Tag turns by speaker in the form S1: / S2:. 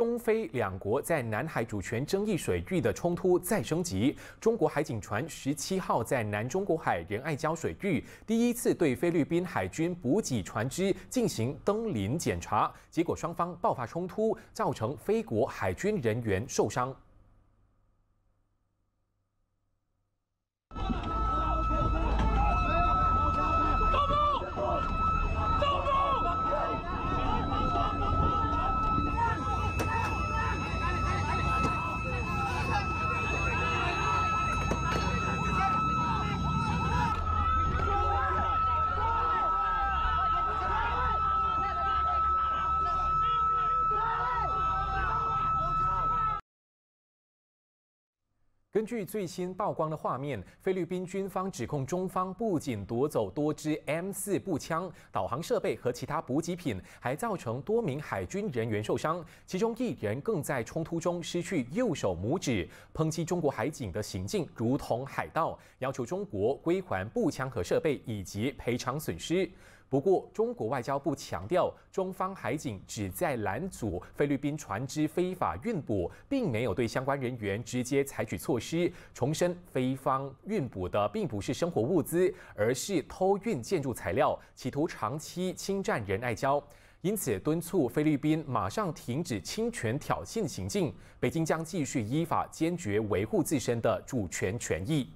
S1: 中菲两国在南海主权争议水域的冲突再升级。中国海警船十七号在南中国海仁爱礁水域第一次对菲律宾海军补给船只进行登临检查，结果双方爆发冲突，造成菲国海军人员受伤。根据最新曝光的画面，菲律宾军方指控中方不仅夺走多支 M 四步枪、导航设备和其他补给品，还造成多名海军人员受伤，其中一人更在冲突中失去右手拇指。抨击中国海警的行径如同海盗，要求中国归还步枪和设备以及赔偿损失。不过，中国外交部强调，中方海警只在拦阻菲律宾船只非法运补，并没有对相关人员直接采取措施。重申，菲方运补的并不是生活物资，而是偷运建筑材料，企图长期侵占仁爱礁。因此，敦促菲律宾马上停止侵权挑衅行径。北京将继续依法坚决维护自身的主权权益。